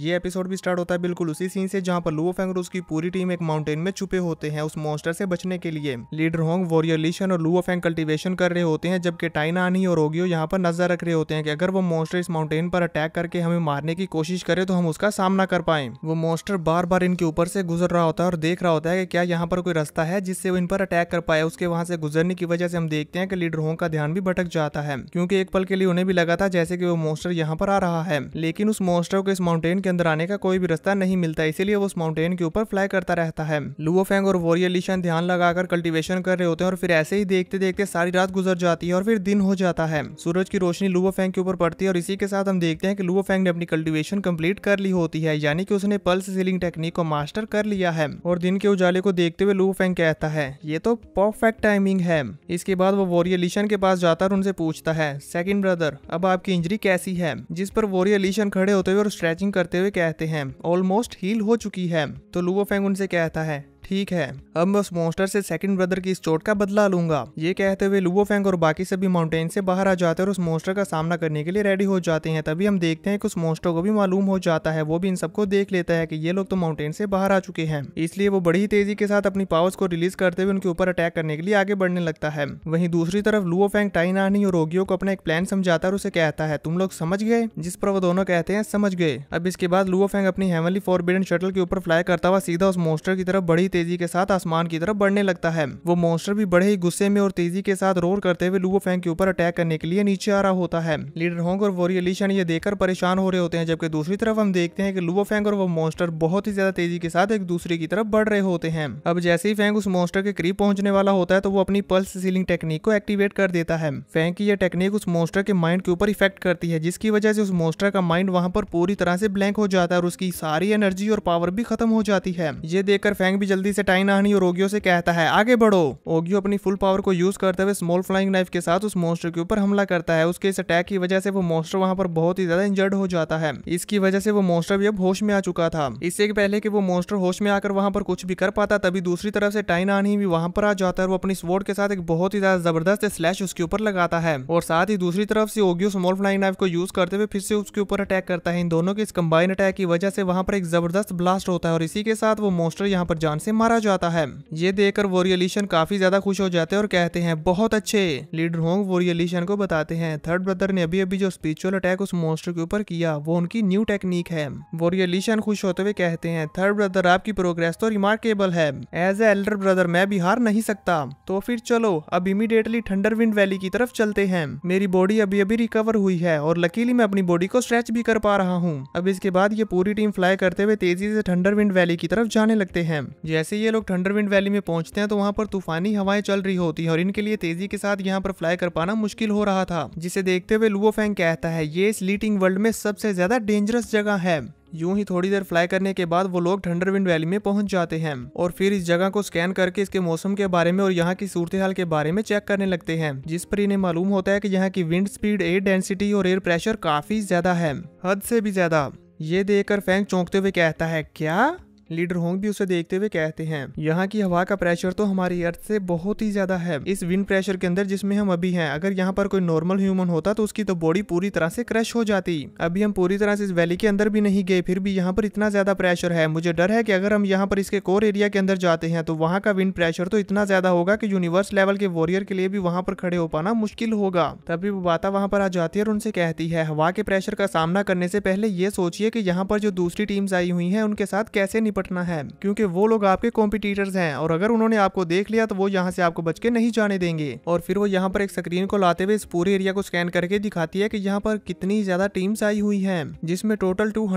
ये एपिसोड भी स्टार्ट होता है बिल्कुल उसी सीन से जहाँ पर लुओ फेंग और उसकी पूरी टीम एक माउंटेन में छुपे होते हैं उस मॉन्स्टर से बचने के लिए लीडर होंग वॉरियर लिशन और लुओ फेंग कल्टिवेशन कर रहे होते हैं जबकि टाइना आनी और ओगियो यहाँ पर नजर रख रहे होते हैं कि अगर वो मॉन्स्टर इस माउंटेन पर अटैक करके हमें मारने की कोशिश करे तो हम उसका सामना कर पाए वो मॉन्स्टर बार बार इनके ऊपर से गुजर रहा होता है और देख रहा होता है कि क्या यहाँ पर कोई रास्ता है जिससे वो इन पर अटैक कर पाए उसके वहां से गुजरने की वजह से हम देखते हैं कि लीडर होंग का ध्यान भी भटक जाता है क्योंकि एक पल के लिए उन्हें भी लगा था जैसे कि वो मॉन्स्टर यहाँ पर आ रहा है लेकिन उस मॉन्स्टर को इस माउंटेन के अंदर आने का कोई भी रास्ता नहीं मिलता इसीलिए वो उस माउंटेन के ऊपर फ्लाई करता रहता है लुओफेंग और वॉरियर लिशन ध्यान लगाकर कल्टीवेशन कर रहे होते हैं और फिर ऐसे ही देखते देखते सारी रात गुजर जाती है और फिर दिन हो जाता है सूरज की रोशनी लुओफेंग के ऊपर पड़ती है और इसी के साथ हम देखते हैं कि लुओफेंग ने अपनी कल्टिवेशन कम्प्लीट कर ली होती है यानी कि उसने पल्स सीलिंग टेक्निक को मास्टर कर लिया है और दिन के उजाले को देखते हुए लुओफेंग कहता है ये तो परफेक्ट टाइमिंग है इसके बाद वो वॉरियर लिशन के पास जाता और उनसे पूछता है सेकेंड ब्रदर अब आपकी इंजरी कैसी है जिस पर वॉरियर लिशन खड़े होते हुए और स्ट्रेचिंग करते करते हुए कहते हैं ऑलमोस्ट हील हो चुकी है तो फेंग उनसे कहता है ठीक है अब मैं उस मॉन्स्टर से सेकंड ब्रदर की इस चोट का बदला लूंगा ये कहते हुए लुवो फैंग और बाकी सभी माउंटेन से बाहर आ जाते हैं और उस मॉन्स्टर का सामना करने के लिए रेडी हो जाते हैं तभी हम देखते हैं कि उस मॉन्स्टर को भी मालूम हो जाता है वो भी इन सबको देख लेता है कि ये लोग तो माउंटेन से बाहर आ चुके हैं इसलिए वो बड़ी तेजी के साथ अपनी पावर्स को रिलीज करते हुए उनके ऊपर अटैक करने के लिए आगे बढ़ने लगता है वही दूसरी तरफ लुओ फैंग टाइनानी और रोगियों को अपना एक प्लान समझाता और उसे कहता है तुम लोग समझ गए जिस पर वो दोनों कहते हैं समझ गए अब इसके बाद लुओ फैंग अपनी हेमली फॉरबिडन शटल के ऊपर फ्लाई करता हुआ सीधा उस मोस्टर की तरफ बड़ी तेजी के साथ आसमान की तरफ बढ़ने लगता है वो मॉन्स्टर भी बड़े ही गुस्से में और तेजी के साथ रोर करते हुए लुओ फैंग के ऊपर अटैक करने के लिए नीचे आ रहा होता है लीडर होंग और वोरियलिशन ये देखकर परेशान हो रहे होते हैं जबकि दूसरी तरफ हम देखते हैं कि लुओ फैंग और वो मॉन्स्टर बहुत ही ज्यादा तेजी के साथ एक दूसरे की तरफ बढ़ रहे होते हैं अब जैसे ही फैंक उस मॉन्स्टर के करीब पहुंचने वाला होता है तो वो अपनी पल्स सीलिंग टेक्निक को एक्टिवेट कर देता है फैंक की यह टेक्निक उस मॉन्स्टर के माइंड के ऊपर इफेक्ट करती है जिसकी वजह से उस मॉन्स्टर का माइंड वहाँ पर पूरी तरह से ब्लैंक हो जाता है और उसकी सारी एनर्जी और पावर भी खत्म हो जाती है ये देखकर फैंक भी जल्दी जल्दी से आनी और ओगियो से कहता है आगे बढ़ो ओगियो अपनी फुल पावर को यूज करते हुए स्मॉल फ्लाइंग नाइफ के साथ उस मोस्टर के ऊपर हमला करता है उसके इस अटैक की वजह से वो मोस्टर वहाँ पर बहुत ही ज्यादा इंजर्ड हो जाता है इसकी वजह से वो मोस्टर भी अब होश में आ चुका था इससे पहले की वो मोस्टर होश में आकर वहाँ पर कुछ भी कर पाता तभी दूसरी तरफ से आनी भी वहाँ पर आ जाता है वो अपनी स्वोर्ड के साथ एक बहुत ही ज्यादा जबरदस्त स्लैश उसके ऊपर लगाता है और साथ ही दूसरी तरफ से ओगियो स्मॉल फ्लाइंग नाइफ को यूज करते हुए फिर से उसके ऊपर अटैक करता है इन दोनों के इस कंबाइन अटैक की वजह से वहाँ पर एक जबरदस्त ब्लास्ट होता है और इसी के साथ वो मोस्टर यहाँ पर जान से से मारा जाता है ये देखकर वोरियलिशन काफी ज्यादा खुश हो जाते हैं और कहते हैं बहुत अच्छे लीडर होंग वोरियलिशन को बताते हैं थर्ड ब्रदर ने अभी अभी जो स्पिरिचुअल अटैक उस मोस्टर के ऊपर किया वो उनकी न्यू टेक्निक है वोरियलिशन खुश होते हुए कहते हैं थर्ड ब्रदर आपकी प्रोग्रेस तो रिमार्केबल है एज ए एल्डर ब्रदर मैं भी हार नहीं सकता तो फिर चलो अब इमीडिएटली थंडर विंड वैली की तरफ चलते हैं मेरी बॉडी अभी अभी रिकवर हुई है और लकीली मैं अपनी बॉडी को स्ट्रेच भी कर पा रहा हूँ अब इसके बाद ये पूरी टीम फ्लाई करते हुए तेजी से थंडर विंड वैली की तरफ जाने लगते हैं जैसे जैसे ये लोग थंडरविंड वैली में पहुंचते हैं तो वहाँ पर तूफानी हवाएं चल रही होती हैं और इनके लिए तेजी के साथ यहाँ पर फ्लाई कर पाना मुश्किल हो रहा था जिसे देखते हुए लुओ फैंग कहता है ये इस लीटिंग वर्ल्ड में सबसे ज्यादा डेंजरस जगह है यूं ही थोड़ी देर फ्लाई करने के बाद वो लोग थंडरविंड वैली में पहुंच जाते हैं और फिर इस जगह को स्कैन करके इसके मौसम के बारे में और यहाँ की सूरत हाल के बारे में चेक करने लगते हैं जिस पर इन्हें मालूम होता है कि यहाँ की विंड स्पीड एयर डेंसिटी और एयर प्रेशर काफी ज्यादा है हद से भी ज्यादा ये देखकर फैंक चौंकते हुए कहता है क्या लीडर होंग भी उसे देखते हुए कहते हैं यहाँ की हवा का प्रेशर तो हमारी अर्थ से बहुत ही ज्यादा है इस विंड प्रेशर के अंदर जिसमें हम अभी हैं अगर यहाँ पर कोई नॉर्मल ह्यूमन होता तो उसकी तो बॉडी पूरी तरह से क्रश हो जाती अभी हम पूरी तरह से इस वैली के अंदर भी नहीं गए फिर भी यहाँ पर इतना ज्यादा प्रेशर है मुझे डर है की अगर हम यहाँ पर इसके कोर एरिया के अंदर जाते हैं तो वहाँ का विंड प्रेशर तो इतना ज्यादा होगा की यूनिवर्स लेवल के वॉरियर के लिए भी वहाँ पर खड़े हो पाना मुश्किल होगा तभी वो बाता वहाँ पर आ जाती है और उनसे कहती है हवा के प्रेशर का सामना करने से पहले ये सोचिए की यहाँ पर जो दूसरी टीम आई हुई है उनके साथ कैसे निपट निपटना है क्योंकि वो लोग आपके कॉम्पिटिटर्स हैं और अगर उन्होंने आपको देख लिया तो वो यहाँ से आपको बच के नहीं जाने देंगे और फिर वो यहाँ पर एक स्क्रीन को लाते हुए इस पूरे एरिया को स्कैन करके दिखाती है की यहाँ पर कितनी ज्यादा टीम्स आई हुई है जिसमे टोटल टू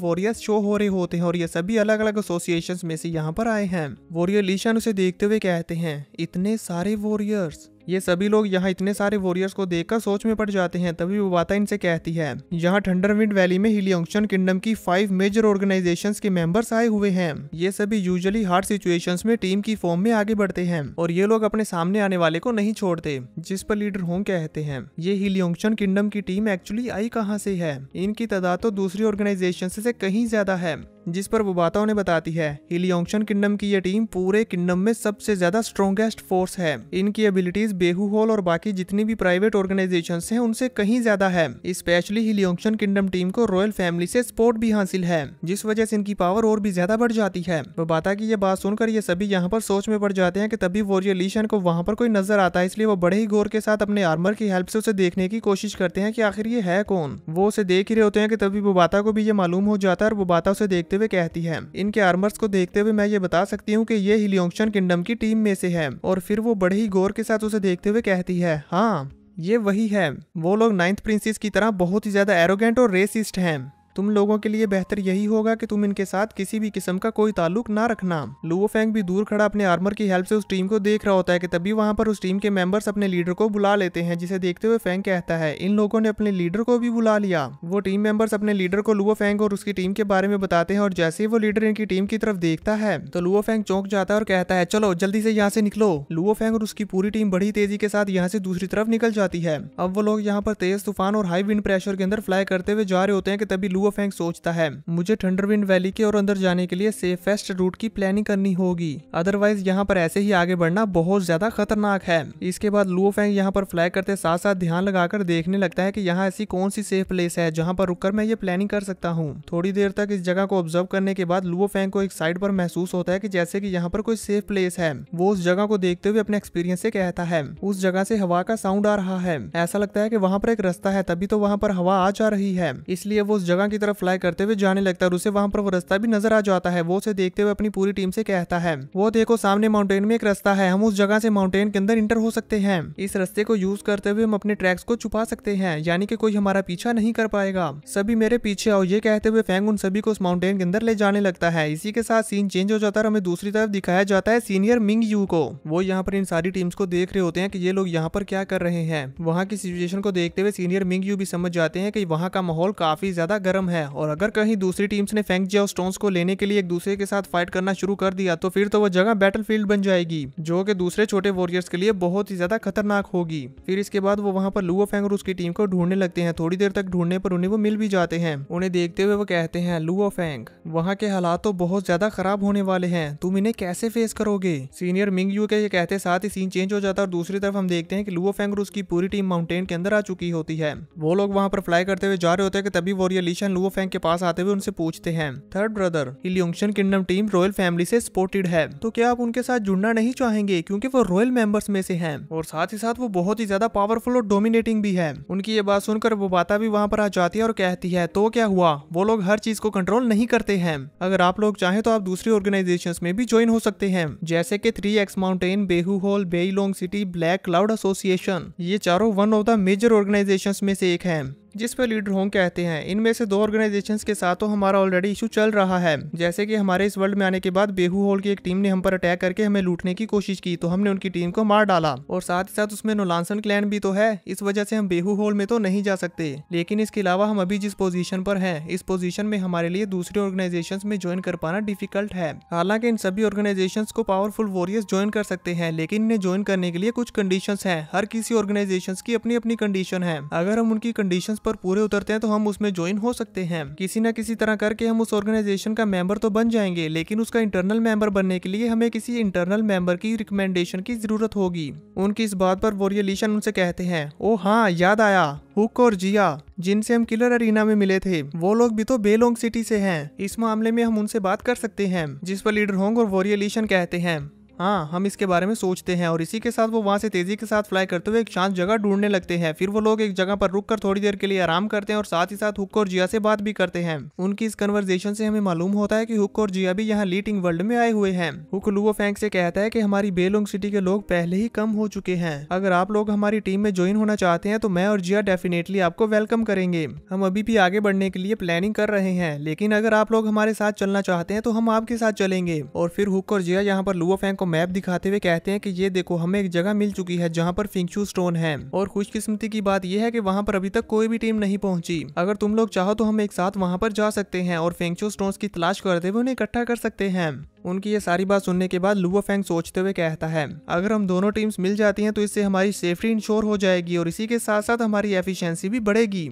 वॉरियर्स शो हो रहे होते हैं और ये सभी अलग अलग एसोसिएशन में से यहाँ पर आए हैं वॉरियर लीशान उसे देखते हुए कहते हैं इतने सारे वॉरियर्स ये सभी लोग यहाँ इतने सारे वॉरियर्स को देखकर सोच में पड़ जाते हैं तभी वाता इनसे कहती है यहाँ ठंडरविंड वैली में हिलियोंगशन किंगडम की फाइव मेजर ऑर्गेनाइजेशन के मेंबर्स आए हुए हैं ये सभी यूजुअली हार्ड सिचुएशन में टीम की फॉर्म में आगे बढ़ते हैं और ये लोग अपने सामने आने वाले को नहीं छोड़ते जिस पर लीडर होंग कहते हैं ये हिलियोंगशन किंगडम की टीम एक्चुअली आई कहाँ से है इनकी तादाद तो दूसरी ऑर्गेनाइजेशन से कहीं ज्यादा है जिस पर बुबाता उन्हें बताती है हिलियोंगशन किंगडम की यह टीम पूरे किंगडम में सबसे ज्यादा स्ट्रॉन्गेस्ट फोर्स है इनकी एबिलिटीज बेहू हॉल और बाकी जितनी भी प्राइवेट ऑर्गेनाइजेशन है उनसे कहीं ज्यादा है स्पेशली हिलियोंगशन किंगडम टीम को रॉयल फैमिली से सपोर्ट भी हासिल है जिस वजह से इनकी पावर और भी ज्यादा बढ़ जाती है बुबाता की यह बात सुनकर ये सभी यहाँ पर सोच में पड़ जाते हैं की तभी वॉरियर लीशन को वहाँ पर कोई नजर आता है इसलिए वो बड़े ही गौर के साथ अपने आर्मर की हेल्प से उसे देखने की कोशिश करते हैं की आखिर ये है कौन वो उसे देख ही रहे होते हैं की तभी बुबाता को भी ये मालूम हो जाता है और बुबाता उसे देख देखते हुए कहती है इनके आर्मर्स को देखते हुए मैं ये बता सकती हूँ की ये हिलियोंगशन किंगडम की टीम में से है और फिर वो बड़े ही गौर के साथ उसे देखते हुए कहती है हाँ ये वही है वो लोग नाइन्थ प्रिंसेस की तरह बहुत ही ज्यादा एरोगेंट और रेसिस्ट हैं तुम लोगों के लिए बेहतर यही होगा कि तुम इनके साथ किसी भी किस्म का कोई ताल्लुक ना रखना लुओ फैंग भी दूर खड़ा अपने आर्मर की हेल्प से उस टीम को देख रहा होता है कि तभी वहां पर उस टीम के मेंबर्स अपने लीडर को बुला लेते हैं जिसे देखते हुए फेंग कहता है इन लोगों ने अपने लीडर को भी बुला लिया वो टीम मेंबर्स अपने लीडर को लुओ फेंग और उसकी टीम के बारे में बताते हैं और जैसे ही वो लीडर इनकी टीम की तरफ देखता है तो लुओ फैंग चौंक जाता है और कहता है चलो जल्दी से यहाँ से निकलो लुओ फेंग और उसकी पूरी टीम बड़ी तेजी के साथ यहाँ से दूसरी तरफ निकल जाती है अब वो लोग यहाँ पर तेज तूफान और हाई विंड प्रेशर के अंदर फ्लाई करते हुए जा रहे होते हैं कि तभी लुओ गोफेंग सोचता है मुझे थंडरविंड वैली के और अंदर जाने के लिए सेफेस्ट रूट की प्लानिंग करनी होगी अदरवाइज यहाँ पर ऐसे ही आगे बढ़ना बहुत ज्यादा खतरनाक है इसके बाद लुओ फेंग यहाँ पर फ्लाई करते साथ साथ ध्यान लगाकर देखने लगता है की यहाँ ऐसी कौन सी सेफ प्लेस है जहाँ पर रुक मैं ये प्लानिंग कर सकता हूँ थोड़ी देर तक इस जगह को ऑब्जर्व करने के बाद लुओ फेंग को एक साइड पर महसूस होता है की जैसे की यहाँ पर कोई सेफ प्लेस है वो उस जगह को देखते हुए अपने एक्सपीरियंस से कहता है उस जगह से हवा का साउंड आ रहा है ऐसा लगता है कि वहाँ पर एक रास्ता है तभी तो वहाँ पर हवा आ जा रही है इसलिए वो उस जगह की तरफ फ्लाई करते हुए जाने लगता है और उसे वहाँ पर वो रास्ता भी नजर आ जाता है वो उसे देखते हुए अपनी पूरी टीम से कहता है वो देखो सामने माउंटेन में एक रास्ता है हम उस जगह से माउंटेन के अंदर इंटर हो सकते हैं इस रास्ते को यूज करते हुए हम अपने ट्रैक्स को छुपा सकते हैं यानी कि कोई हमारा पीछा नहीं कर पाएगा सभी मेरे पीछे आओ ये कहते हुए फैंग उन सभी को उस माउंटेन के अंदर ले जाने लगता है इसी के साथ सीन चेंज हो जाता है और हमें दूसरी तरफ दिखाया जाता है सीनियर मिंग यू को वो यहाँ पर इन सारी टीम्स को देख रहे होते हैं कि ये लोग यहाँ पर क्या कर रहे हैं वहाँ की सिचुएशन को देखते हुए सीनियर मिंग यू भी समझ जाते हैं कि वहाँ का माहौल काफी ज्यादा गर्म कम है और अगर कहीं दूसरी टीम्स ने फैंक जिया स्टोन्स को लेने के लिए एक दूसरे के साथ फाइट करना शुरू कर दिया तो फिर तो वो जगह बैटल बन जाएगी जो कि दूसरे छोटे वॉरियर्स के लिए बहुत ही ज्यादा खतरनाक होगी फिर इसके बाद वो वहाँ पर लुओ फेंग और उसकी टीम को ढूंढने लगते हैं थोड़ी देर तक ढूंढने पर उन्हें वो मिल भी जाते हैं उन्हें देखते हुए वो कहते हैं लुओ फेंग वहाँ के हालात तो बहुत ज्यादा खराब होने वाले हैं तुम इन्हें कैसे फेस करोगे सीनियर मिंग यू के ये कहते साथ ही सीन चेंज हो जाता है और दूसरी तरफ हम देखते हैं कि लुओ फेंग और उसकी पूरी टीम माउंटेन के अंदर आ चुकी होती है वो लोग वहाँ पर फ्लाई करते हुए जा रहे होते हैं कि तभी वॉरियर लीशा लुओ लुओफेंग के पास आते हुए उनसे पूछते हैं थर्ड ब्रदर इलियोशन किंगडम टीम रॉयल फैमिली से सपोर्टेड है तो क्या आप उनके साथ जुड़ना नहीं चाहेंगे क्योंकि वो रॉयल मेंबर्स में से हैं और साथ ही साथ वो बहुत ही ज्यादा पावरफुल और डोमिनेटिंग भी है उनकी ये बात सुनकर वो बाता भी वहाँ पर आ जाती है और कहती है तो क्या हुआ वो लोग हर चीज को कंट्रोल नहीं करते हैं अगर आप लोग चाहें तो आप दूसरी ऑर्गेनाइजेशन में भी ज्वाइन हो सकते हैं जैसे की थ्री एक्स माउंटेन बेहू होल Beilong city black cloud association ये चारों one of the major organization में से एक है जिस पर लीडर होंग कहते हैं इनमें से दो ऑर्गेनाइजेशन के साथ तो हमारा ऑलरेडी इशू चल रहा है जैसे कि हमारे इस वर्ल्ड में आने के बाद बेहू होल की एक टीम ने हम पर अटैक करके हमें लूटने की कोशिश की तो हमने उनकी टीम को मार डाला और साथ ही साथ उसमें नोलानसन क्लैन भी तो है इस वजह से हम बेहू होल में तो नहीं जा सकते लेकिन इसके अलावा हम अभी जिस पोजीशन पर है इस पोजिशन में हमारे लिए दूसरे ऑर्गेनाइजेशन में ज्वाइन कर पाना डिफिकल्ट है हालांकि इन सभी ऑर्गेनाइजेशन को पावरफुल वॉरियर्स ज्वाइन कर सकते हैं लेकिन इन्हें ज्वाइन करने के लिए कुछ कंडीशन है हर किसी ऑर्गेनाइजेशन की अपनी अपनी कंडीशन है अगर हम उनकी कंडीशन पर पूरे उतरते हैं तो हम उसमें ज्वाइन हो सकते हैं किसी न किसी तरह करके हम उस ऑर्गेनाइजेशन का मेंबर तो बन जाएंगे लेकिन उसका इंटरनल मेंबर बनने के लिए हमें किसी इंटरनल मेंबर की रिकमेंडेशन की जरूरत होगी उनकी इस बात पर वोरियलिशन उनसे कहते हैं ओ हाँ याद आया हुक और जिया जिनसे हम किलर अरीना में मिले थे वो लोग भी तो बेलोंग सिटी से हैं इस मामले में हम उनसे बात कर सकते हैं जिस पर लीडर होंग और वोरियलिशन कहते हैं हाँ हम इसके बारे में सोचते हैं और इसी के साथ वो वहाँ से तेजी के साथ फ्लाई करते हुए एक शांत जगह ढूंढने लगते हैं फिर वो लोग एक जगह पर रुक कर थोड़ी देर के लिए आराम करते हैं और साथ ही साथ हुक और जिया से बात भी करते हैं उनकी इस कन्वर्जेशन से हमें मालूम होता है की हुक और जिया भी यहाँ लीटिंग वर्ल्ड में आए हुए हैं हुक लुओ फैंक से कहता है की हमारी बेलोंग सिटी के लोग पहले ही कम हो चुके हैं अगर आप लोग हमारी टीम में ज्वाइन होना चाहते हैं तो मैं और जिया डेफिनेटली आपको वेलकम करेंगे हम अभी भी आगे बढ़ने के लिए प्लानिंग कर रहे हैं लेकिन अगर आप लोग हमारे साथ चलना चाहते हैं तो हम आपके साथ चलेंगे और फिर हुक और जिया यहाँ पर लुओ फैंक को मैप दिखाते हुए कहते हैं कि ये देखो हमें एक जगह मिल चुकी है जहाँ पर फिंगशू स्टोन है और खुशकिस्मती की बात यह है कि वहाँ पर अभी तक कोई भी टीम नहीं पहुँची अगर तुम लोग चाहो तो हम एक साथ वहाँ पर जा सकते हैं और फेंगशू स्टोन की तलाश करते हुए उन्हें इकट्ठा कर सकते हैं उनकी ये सारी बात सुनने के बाद लुआ फेंग सोचते हुए कहता है अगर हम दोनों टीम्स मिल जाती हैं तो इससे हमारी सेफ्टी इंश्योर हो जाएगी और इसी के साथ साथ हमारी एफिशिएंसी भी बढ़ेगी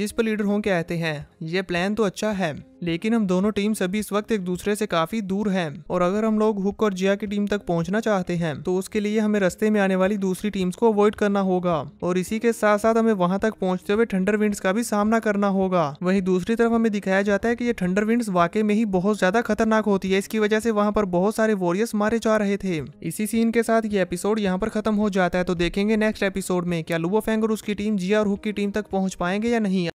जिस पर लीडर हों कहते हैं ये प्लान तो अच्छा है लेकिन हम दोनों टीम सभी इस वक्त एक दूसरे से काफी दूर हैं और अगर हम लोग हुक और जिया की टीम तक पहुंचना चाहते हैं तो उसके लिए हमें रस्ते में आने वाली दूसरी टीम्स को अवॉइड करना होगा और इसी के साथ साथ हमें वहां तक पहुंचते हुए ठंडर विंड्स का भी सामना करना होगा वहीं दूसरी तरफ हमें दिखाया जाता है की ये ठंडर विंड्स वाकई में ही बहुत ज्यादा खतरनाक होती है इसकी वजह से वहाँ पर बहुत सारे वॉरियर्स मारे जा रहे थे इसी सीन के साथ ये एपिसोड यहाँ पर खत्म हो जाता है तो देखेंगे नेक्स्ट एपिसोड में क्या लुबो फेंगर उसकी टीम जिया और हुक की टीम तक पहुँच पाएंगे या नहीं